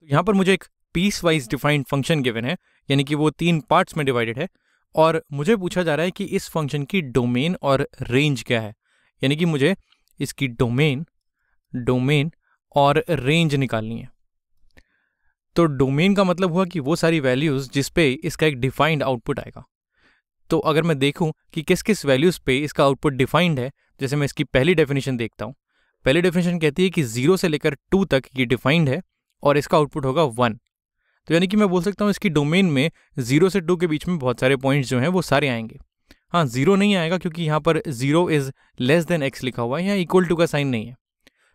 तो यहाँ पर मुझे एक piecewise defined function given है यानी कि वो तीन पार्ट्स में डिवाइडेड है और मुझे पूछा जा रहा है कि इस फंक्शन की डोमेन और रेंज क्या है यानी कि मुझे इसकी डोमेन डोमेन और रेंज निकालनी है तो डोमेन का मतलब हुआ कि वो सारी वैल्यूज़ जिस पे इसका एक डिफाइंड आउटपुट आएगा तो अगर मैं देखूं कि किस किस वैल्यूज़ पे इसका आउटपुट डिफाइंड है जैसे मैं इसकी पहली डेफिनेशन देखता हूँ पहली डेफिनेशन कहती है कि ज़ीरो से लेकर टू तक ये डिफाइंड है और इसका आउटपुट होगा वन तो यानी कि मैं बोल सकता हूँ इसकी डोमेन में जीरो से टू के बीच में बहुत सारे पॉइंट्स जो हैं वो सारे आएंगे हाँ जीरो नहीं आएगा क्योंकि यहाँ पर zero is less than x लिखा हुआ है यहाँ इक्वल टू का साइन नहीं है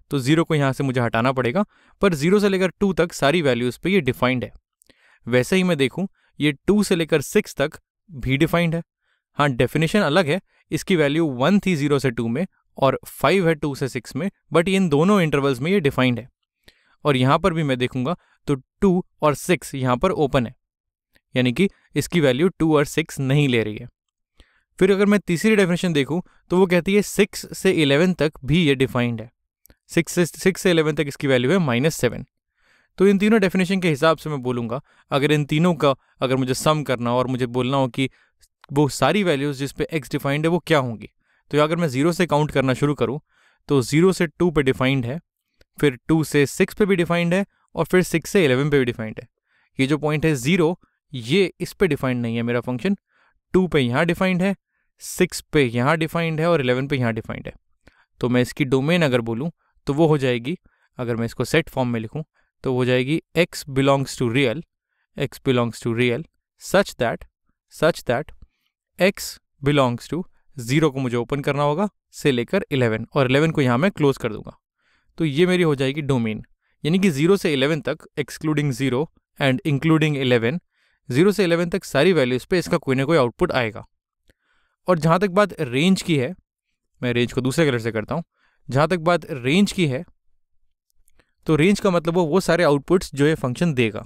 तो जीरो को यहाँ से मुझे हटाना पड़ेगा पर जीरो से लेकर टू तक सारी वैल्यूज़ पे ये डिफाइंड है वैसे ही मैं देखूँ ये टू से लेकर सिक्स तक भी डिफाइंड है हाँ डेफिनेशन अलग है इसकी वैल्यू वन थी जीरो से टू में और फाइव है टू से सिक्स में बट इन दोनों इंटरवल्स में ये डिफाइंड है और यहाँ पर भी मैं देखूंगा तो टू और सिक्स यहाँ पर ओपन है यानी कि इसकी वैल्यू टू और सिक्स नहीं ले रही है फिर अगर मैं तीसरी डेफिनेशन देखूँ तो वो कहती है सिक्स से इलेवन तक भी ये डिफाइंड है सिक्स से सिक्स से इलेवन तक इसकी वैल्यू है माइनस सेवन तो इन तीनों डेफिनेशन के हिसाब से मैं बोलूँगा अगर इन तीनों का अगर मुझे सम करना हो और मुझे बोलना हो कि वो सारी वैल्यूज़ जिस पे एक्स डिफाइंड है वो क्या होंगी तो अगर मैं ज़ीरो से काउंट करना शुरू करूँ तो ज़ीरो से टू पे डिफाइंड है फिर टू से सिक्स पे भी डिफाइंड है और फिर सिक्स से एलेवन पे भी डिफाइंड है ये जो पॉइंट है ज़ीरो ये इस पे डिफाइंड नहीं है मेरा फंक्शन टू पे यहाँ डिफाइंड है सिक्स पे यहाँ डिफाइंड है और इलेवन पे यहाँ डिफाइंड है तो मैं इसकी डोमेन अगर बोलूँ तो वो हो जाएगी अगर मैं इसको सेट फॉर्म में लिखूँ तो हो जाएगी x belongs to real x belongs to real such that such that x belongs to zero को मुझे ओपन करना होगा से लेकर इलेवन और इलेवन को यहाँ मैं क्लोज कर दूंगा तो ये मेरी हो जाएगी डोमेन यानी कि ज़ीरो से इलेवन तक excluding zero and including eleven zero से इलेवन तक सारी वैल्यूज़ पे इसका कोई ना कोई आउटपुट आएगा और जहाँ तक बात रेंज की है मैं रेंज को दूसरे कलर से करता हूँ जहाँ तक बात रेंज की है तो रेंज का मतलब वो वो सारे आउटपुट्स जो ये फंक्शन देगा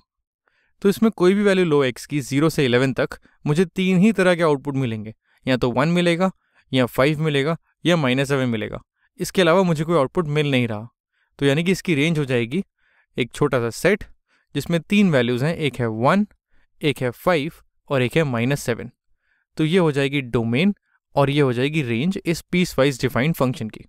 तो इसमें कोई भी वैल्यू लो एक्स की ज़ीरो से इलेवन तक मुझे तीन ही तरह के आउटपुट मिलेंगे या तो वन मिलेगा या फाइव मिलेगा या माइनस सेवन मिलेगा इसके अलावा मुझे कोई आउटपुट मिल नहीं रहा तो यानी कि इसकी रेंज हो जाएगी एक छोटा सा सेट जिसमें तीन वैल्यूज़ हैं एक है वन एक है फाइव और एक है माइनस सेवन तो ये हो जाएगी डोमेन और ये हो जाएगी रेंज इस पीस वाइज डिफाइंड फंक्शन की